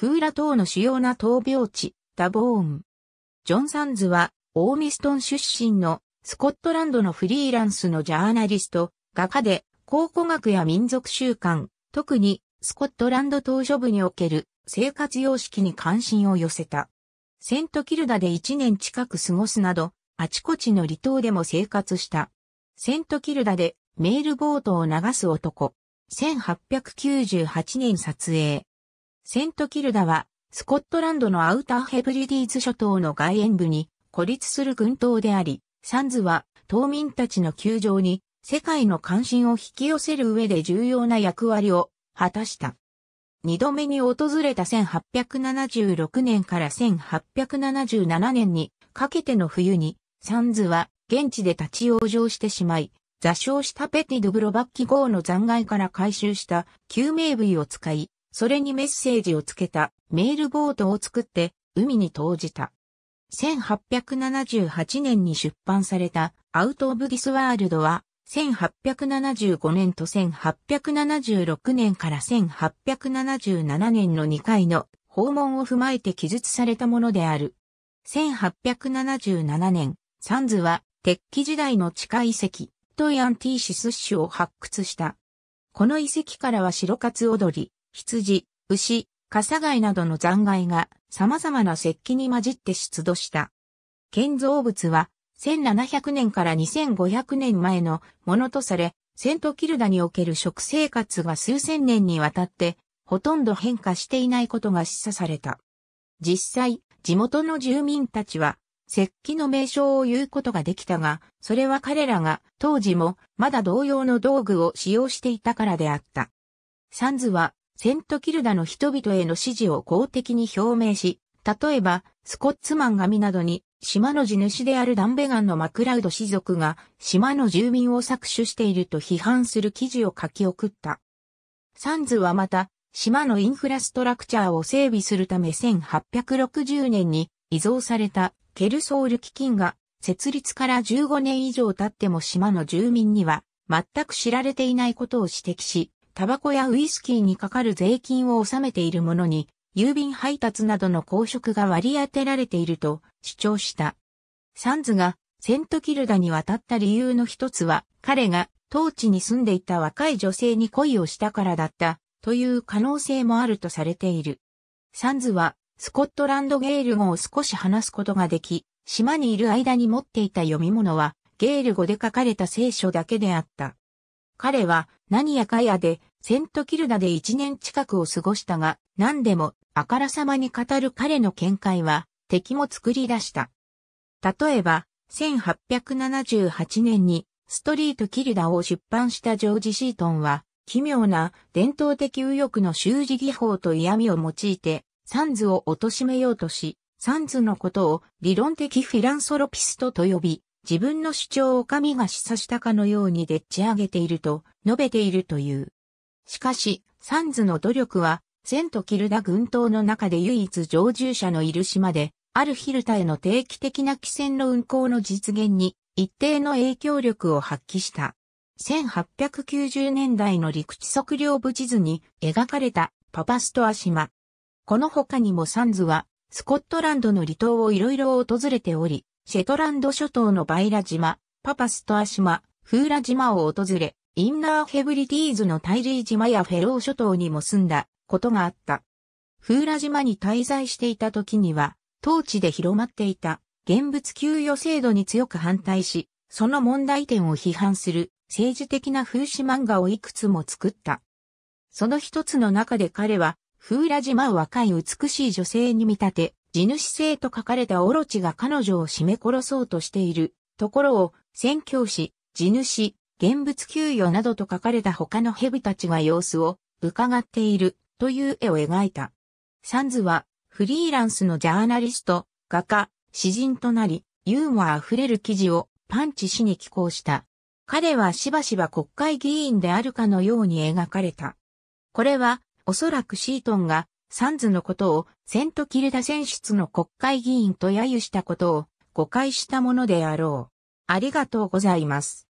フーラ等の主要な闘病地、ダボーン。ジョン・サンズは、オーミストン出身のスコットランドのフリーランスのジャーナリスト、画家で考古学や民族習慣、特にスコットランド島嶼部における生活様式に関心を寄せた。セントキルダで1年近く過ごすなど、あちこちの離島でも生活した。セントキルダでメールボートを流す男。1898年撮影。セントキルダは、スコットランドのアウターヘブリディーズ諸島の外縁部に孤立する群島であり、サンズは島民たちの窮状に世界の関心を引き寄せる上で重要な役割を果たした。二度目に訪れた1876年から1877年にかけての冬に、サンズは現地で立ち往生してしまい、座礁したペティ・ドゥブロバッキ号の残骸から回収した救命部位を使い、それにメッセージをつけたメールボードを作って海に投じた。1878年に出版されたアウト・オブ・ディス・ワールドは1875年と1876年から1877年の2回の訪問を踏まえて記述されたものである。1877年、サンズは鉄器時代の地下遺跡、トイアンティーシス種を発掘した。この遺跡からは白カツ踊り、羊、牛、笠貝などの残骸が様々な石器に混じって出土した。建造物は1700年から2500年前のものとされ、セントキルダにおける食生活が数千年にわたってほとんど変化していないことが示唆された。実際、地元の住民たちは石器の名称を言うことができたが、それは彼らが当時もまだ同様の道具を使用していたからであった。サンズはセントキルダの人々への支持を公的に表明し、例えば、スコッツマン神などに、島の地主であるダンベガンのマクラウド氏族が、島の住民を搾取していると批判する記事を書き送った。サンズはまた、島のインフラストラクチャーを整備するため1860年に遺贈されたケルソール基金が設立から15年以上経っても島の住民には全く知られていないことを指摘し、タバコやウイスキーにかかる税金を納めているものに、郵便配達などの公職が割り当てられていると主張した。サンズがセントキルダに渡った理由の一つは、彼が当地に住んでいた若い女性に恋をしたからだったという可能性もあるとされている。サンズはスコットランドゲール語を少し話すことができ、島にいる間に持っていた読み物はゲール語で書かれた聖書だけであった。彼は何やかやでセントキルダで1年近くを過ごしたが、何でもあからさまに語る彼の見解は敵も作り出した。例えば、1878年にストリートキルダを出版したジョージ・シートンは、奇妙な伝統的右翼の習字技法と嫌味を用いて、サンズを貶めようとし、サンズのことを理論的フィランソロピストと呼び、自分の主張を神が示唆したかのようにでっち上げていると述べているという。しかし、サンズの努力は、セントキルダ群島の中で唯一常住者のいる島で、あるヒルタへの定期的な汽船の運航の実現に一定の影響力を発揮した。1890年代の陸地測量部地図に描かれたパパストア島。この他にもサンズはスコットランドの離島をいろいろ訪れており、シェトランド諸島のバイラ島、パパストア島、フーラ島を訪れ、インナーヘブリティーズのタイリー島やフェロー諸島にも住んだことがあった。フーラ島に滞在していた時には、当地で広まっていた現物給与制度に強く反対し、その問題点を批判する政治的な風刺漫画をいくつも作った。その一つの中で彼は、フーラ島を若い美しい女性に見立て、地主性と書かれたオロチが彼女を締め殺そうとしているところを、宣教師、地主、現物給与などと書かれた他の蛇たちが様子を伺っているという絵を描いた。サンズはフリーランスのジャーナリスト、画家、詩人となり、ユーモア溢れる記事をパンチしに寄稿した。彼はしばしば国会議員であるかのように描かれた。これはおそらくシートンがサンズのことをセントキルダ選出の国会議員と揶揄したことを誤解したものであろう。ありがとうございます。